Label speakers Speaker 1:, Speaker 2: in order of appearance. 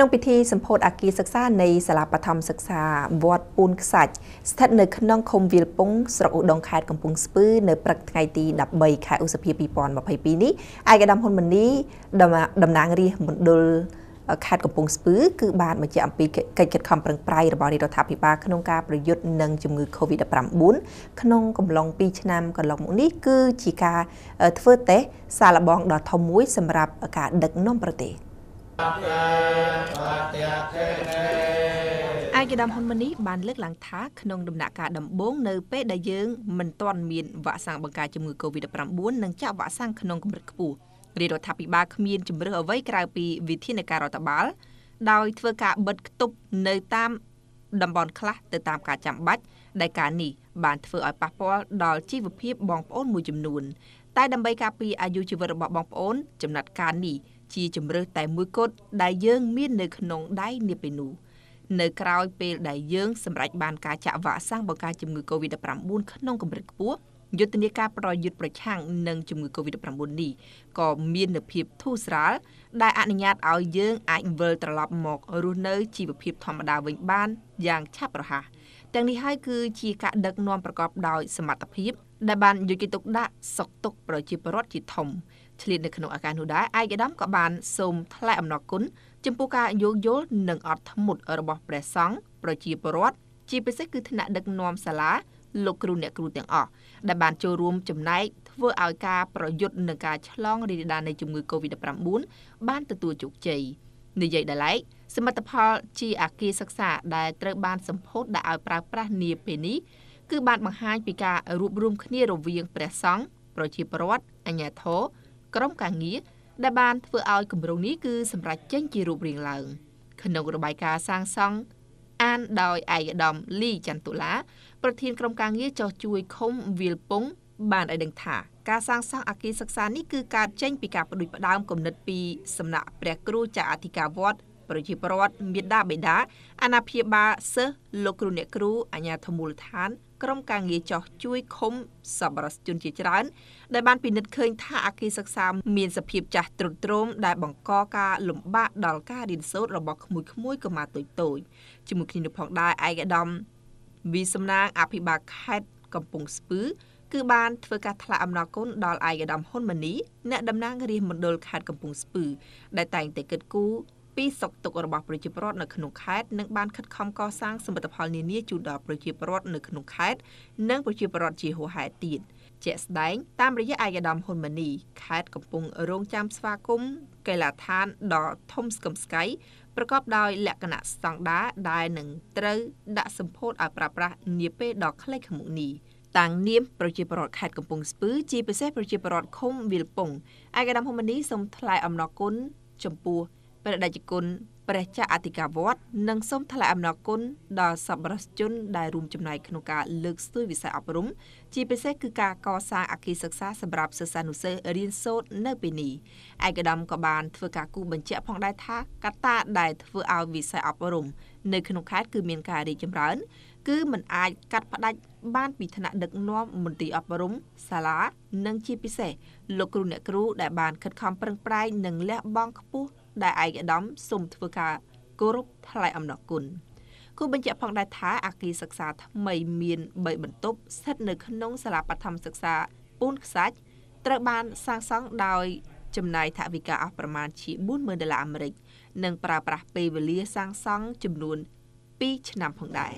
Speaker 1: ក្នុងពិធីសម្ពោធអាគារសិក្សានៃសាលាបឋមសិក្សាវត្តពូនខ្សាច់ស្ថិតនៅក្នុងឃុំវាលពងស្រុកឧដុង្គខេត្តកំពង់ស្ពឺនៅព្រឹកថ្ងៃទី13ខែឧសភា2022នេះឯកឧត្តមហ៊ុនម៉ាណីតំណាងរាជមណ្ឌលខេត្តកំពង់ស្ពឺគឺបានបញ្ជាក់អំពីកិច្ចខិតខំប្រឹងប្រែងរបស់រាជរដ្ឋាភិបាលក្នុងការប្រយុទ្ធនឹងជំងឺ Covid-19 ក្នុងកំឡុង2ឆ្នាំកន្លងមកនេះគឺជាការធ្វើតេស្តសាឡបងដ៏ធំមួយសម្រាប់ការ ដឹកនាំប្រទេស។ឯកឧត្តមហ៊ុនម៉ាណីបានលើកឡើងថាក្នុងដំណាក់កាលដំបូងនៅពេលដែលយើងមិនទាន់មានវ៉ាក់សាំងបង្ការជំងឺ Covid-19 និងចាក់វ៉ាក់សាំងក្នុងកម្រិតខ្ពស់រាជរដ្ឋាភិបាលគ្មានជំរឿអ្វីក្រៅពីវិធានការរដ្ឋបាលដោយធ្វើការបិទគប់នៅតាមតំបន់ខ្លះទៅតាមការចាំបាច់ដែលការនេះបានធ្វើឲ្យប៉ះពាល់ដល់ជីវភាពបងប្អូនមួយចំនួន តែដើម្បីការពារអាយុជីវិតរបស់បងប្អូនចំណាត់ការនេះជាជំរើសតែមួយគត់ដែលយើង មាននៅក្នុងដៃនាពេលនោះនៅក្រោយពេលដែលយើងសម្រេចបានការចាក់វ៉ាក់សាំងបង្ការជំងឺ Covid-19 ក្នុងកម្រិតខ្ពស់យុទ្ធនាការប្រយុទ្ធប្រឆាំងនឹងជំងឺ Covid-19 នេះក៏មាននូវភាពធូរស្រាលដែលអនុញ្ញាតឲ្យយើងអាចវិលត្រឡប់មករស់នៅជីវភាពធម្មតាវិញបានយ៉ាង ឆាប់រហ័សទាំងនេះហើយគឺជាការដឹកនាំប្រកបដោយសមត្ថភាពដែលបានយកចិត្តទុកដាក់សុខទុក្ខប្រជាពលរដ្ឋជាធំឆ្លៀតនៅក្នុងឱកាសនោះដែរឯកឧត្តមក៏បានសូមថ្លែងអំណរគុណចំពោះការយោគយល់និងអត់ធ្មត់របស់ព្រះសង្ឃប្រជាពលរដ្ឋជាពិសេសគឺថ្នាក់ដឹកនាំសាលាលោកគ្រូអ្នកគ្រូទាំងអស់ដែលបានចូលរួមចំណែកធ្វើឲ្យការប្រយុទ្ធនឹងការឆ្លងរាលដាលនៃជំងឺ Covid-19 បានទទួលជោគជ័យនិយាយដល់ឡែកសមិទ្ធផលជាអាគារសិក្សាដែលត្រូវបានសម្ពោធដាក់ឲ្យប្រើប្រាស់នាពេលនេះគឺបានបង្ហាញពីការរួបរวมគ្នារវាងព្រះសង្ឃប្រជាពលរដ្ឋអាជ្ញាធរក្រុមការងារដែលបានធ្វើឲ្យគម្រោងនេះគឺសម្រេចចេញជារូបរាងឡើង ក្នុងរបាយការណ៍សាងសង់អានដោយឯកឧត្តមលីចន្ទតុលា ប្រធានក្រុមការងារចោះជួយឃុំវាលពង បានឲ្យដឹងថាការសាងសង់អគារសិក្សានេះគឺកើតចេញពីការបដិបដាមគំនិតពីសំណាក់ព្រះគ្រូចាអធិការវត្តប្រជាពលរដ្ឋមេដាបេដាអាណាព្យាបាលសិស្សលោកគ្រូអ្នកគ្រូអាជ្ញាធរមូលដ្ឋានក្រុមការងារចោះជួយឃុំ សប្បុរសជនជាច្រើន ដែលបានពិនិត្យឃើញថាអាគារសិក្សាមានសភាពចាស់ទ្រុឌទ្រោមដែលបង្កការលំបាកដល់ការរៀនសូត្ររបស់ក្មួយៗកុមារតូចតូចជាមួយគ្នានេះផងដែរឯកឧត្តមវិសំណាងអភិបាលខេត្តកំពង់ស្ពឺគឺបានធ្វើការថ្លែងអំណរគុណដល់ឯកឧត្តមហ៊ុនម៉ាណីអ្នកតំណាងរាជមណ្ឌលខេត្តកំពង់ស្ពឺដែលតែងតែគិតគូរពីសុខទុក្ខរបស់ប្រជាពលរដ្ឋនៅក្នុងខេត្តនិងបានខិតខំកសាងសមិទ្ធផលនានាជូនដល់ប្រជាពលរដ្ឋនៅក្នុងខេត្តនិងប្រជាពលរដ្ឋជាហួហេតុទៀតជាក់ស្ដែងតាមរយៈឯកឧត្តមហ៊ុនម៉ាណីខេត្តកំពុងរងចាំស្វាគមន៍កីឡាដ្ឋានដ៏ធំស្កឹមស្កៃប្រកបដោយ លក្ខណៈស្តង់ដារដែលនឹងត្រូវដាក់សម្ពោធឲ្យប្រើប្រាស់នាពេលដ៏ខ្លីខាងមុខនេះតាំងនាមប្រជាពលរដ្ឋខេត្តកំពង់ស្ពឺជាពិសេសប្រជាពលរដ្ឋឃុំវាលពងឯកឧត្តមហ៊ុនម៉ាណីសូមថ្លែងអំណរគុណចំពោះព្រះដេចគុណព្រះចៅអធិការវត្តនិងសូមថ្លែងអំណរគុណដល់សប្បុរសជនដែលរួមចំណែកក្នុងការលើកស្ទួយវិស័យអប់រំជាពិសេសគឺការកសាងអគារសិក្សាសម្រាប់សិស្សានុសិស្សរៀនសូត្រនៅពេលនេះឯកឧត្តមក៏បានធ្វើការគូបញ្ជាក់ផងដែរថាកត្តាដែលធ្វើឲ្យវិស័យអប់រំ នៅក្នុងខេត្តគឺមានការរីកចម្រើនគឺมันអាចកាត់ផ្តាច់បានពីថ្នាក់ដឹកនាំមន្ទីរអប់រំសាលានិងជាពិសេសលោកគ្រូអ្នកគ្រូដែលបានខិតខំប្រឹងប្រែងនិងលះបង់ខ្ពស់ដែលឯកឧត្តមសូមធ្វើការគោរពថ្លែងអំណរគុណគូបញ្ជាក់ផងដែរថាអគារសិក្សាថ្មីមាន3បន្ទប់ស្ថិតនៅក្នុងសាលាបឋមសិក្សាពូនខ្សាច់ត្រូវបាន សាងសង់ដោយ ចំណាយថវិកាអស់ប្រមាណជា40,000ដុល្លារអាមេរិក និង ប្រើប្រាស់ពេលវេលា សាងសង់ចំនួន2ឆ្នាំផងដែរ